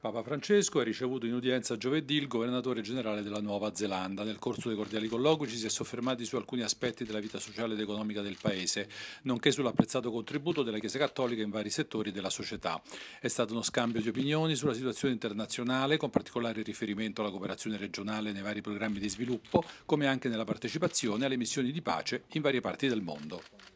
Papa Francesco ha ricevuto in udienza giovedì il governatore generale della Nuova Zelanda. Nel corso dei cordiali colloqui ci si è soffermati su alcuni aspetti della vita sociale ed economica del paese, nonché sull'apprezzato contributo della Chiesa Cattolica in vari settori della società. È stato uno scambio di opinioni sulla situazione internazionale, con particolare riferimento alla cooperazione regionale nei vari programmi di sviluppo, come anche nella partecipazione alle missioni di pace in varie parti del mondo.